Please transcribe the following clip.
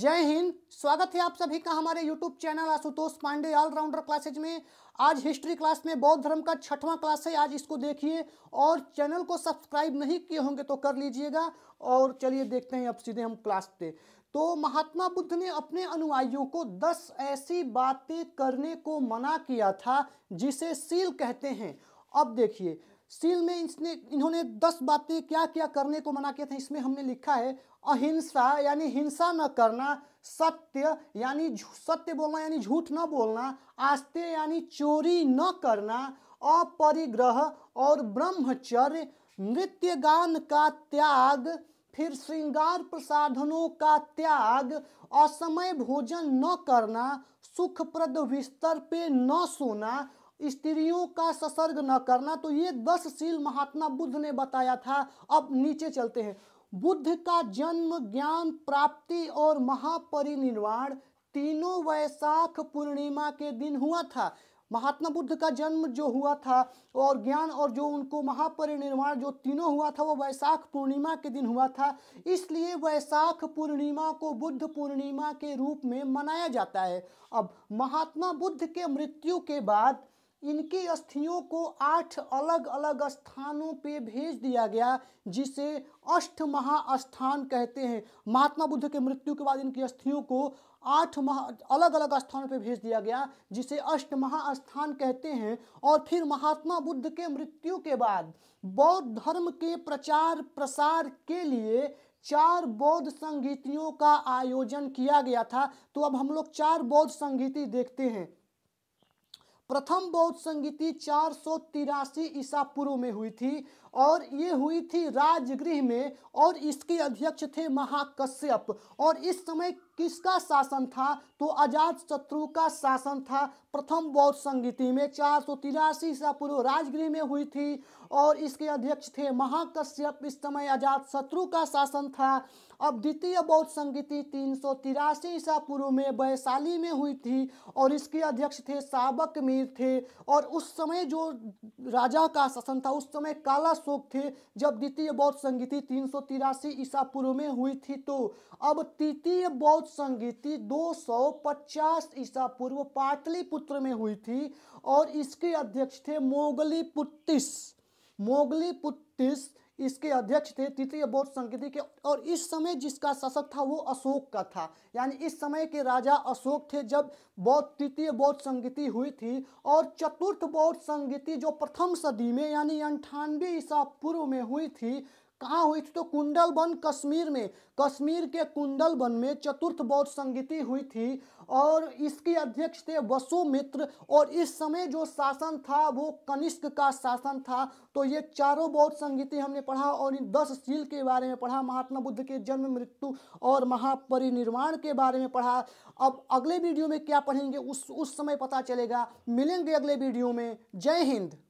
जय हिंद स्वागत है आप सभी का हमारे YouTube channel Ashutosh Pandey all rounder classes में आज हिस्ट्री क्लास में बौद्ध धर्म का छठवां क्लास है आज इसको देखिए और चैनल को सब्सक्राइब नहीं किए होंगे तो कर लीजिएगा और चलिए देखते हैं अब सीधे हम क्लास पे तो महात्मा बुद्ध ने अपने अनुयायियों को दस ऐसी बातें करने को मना किया था जिसे सील कहते हैं अब देखिए सील में इसने इन्होंने दस बातें क्या क्या करने को मना किया था इसमें हमने लिखा है अहिंसा यानी हिंसा न करना सत्य यानी सत्य बोलना यानी झूठ न बोलना आस्ते यानी चोरी न करना अपरिग्रह और ब्रह्मचर्य नृत्य गान का त्याग फिर श्रृंगार प्रसाधनों का त्याग असमय भोजन न करना सुखप्रद बिस्तर पे न सोना स्त्रियों का ससर्ग न करना तो ये दस शील महात्मा बुद्ध ने बताया था अब नीचे चलते हैं बुद्ध का जन्म ज्ञान प्राप्ति और महापरिनिर्वाण तीनों वैशाख पूर्णिमा के दिन हुआ था महात्मा बुद्ध का जन्म जो हुआ था और ज्ञान और जो उनको महापरिनिर्वाण जो तीनों हुआ था वो वैशाख पूर्णिमा के दिन हुआ था इसलिए वैशाख पूर्णिमा को बुद्ध पूर्णिमा के रूप में मनाया जाता है अब महात्मा बुद्ध के मृत्यु के बाद इनके अस्थियों को आठ अलग अलग स्थानों पे भेज दिया गया जिसे अष्ट महास्थान कहते हैं महात्मा बुद्ध के मृत्यु के बाद इनकी अस्थियों को आठ महा अलग अलग स्थानों पर भेज दिया गया जिसे अष्ट महास्थान कहते हैं और फिर महात्मा बुद्ध के मृत्यु के बाद बौद्ध धर्म के प्रचार प्रसार के लिए चार बौद्ध संगीतियों का आयोजन किया गया था तो अब हम लोग चार बौद्ध संगीति देखते हैं प्रथम बौद्ध संगीति चार सौ तिरासी ईसा पूर्व में हुई थी और ये हुई थी राजगृह में और इसके अध्यक्ष थे महाकश्यप और इस समय किसका शासन था तो अजात शत्रु का शासन था प्रथम बौद्ध संगीति में चार सौ तिरासी ईसा पूर्व राजगृह में हुई थी और इसके अध्यक्ष थे महाकश्यप इस समय अजात शत्रु का शासन था अब द्वितीय बौद्ध संगीति तीन सौ तिरासी ईसा पूर्व में वैशाली में हुई थी और इसके अध्यक्ष थे साबक मीर थे और उस समय जो राजा का शासन था उस समय काला शोक थे जब द्वितीय बौद्ध संगीति तीन सौ तिरासी ईसा पूर्व में हुई थी तो अब तृतीय बौद्ध संगीति दो सौ पचास ईसा पूर्व पाटलिपुत्र में हुई थी और इसके अध्यक्ष थे मोगली पुत्तिस मोगली पुत्तिस इसके अध्यक्ष थे तृतीय बौद्ध संगति के और इस समय जिसका शासक था वो अशोक का था यानी इस समय के राजा अशोक थे जब बौद्ध तृतीय बौद्ध संगीति हुई थी और चतुर्थ बौद्ध संगीति जो प्रथम सदी में यानी अंठानवे ईसा पूर्व में हुई थी कहाँ हुई थी तो कुंडल वन कश्मीर में कश्मीर के कुंडल वन में चतुर्थ बौद्ध संगीति हुई थी और इसकी अध्यक्ष थे वसुमित्र और इस समय जो शासन था वो कनिष्क का शासन था तो ये चारों बौद्ध संगीति हमने पढ़ा और इन दस सील के बारे में पढ़ा महात्मा बुद्ध के जन्म मृत्यु और महापरिनिर्वाण के बारे में पढ़ा अब अगले वीडियो में क्या पढ़ेंगे उस उस समय पता चलेगा मिलेंगे अगले वीडियो में जय हिंद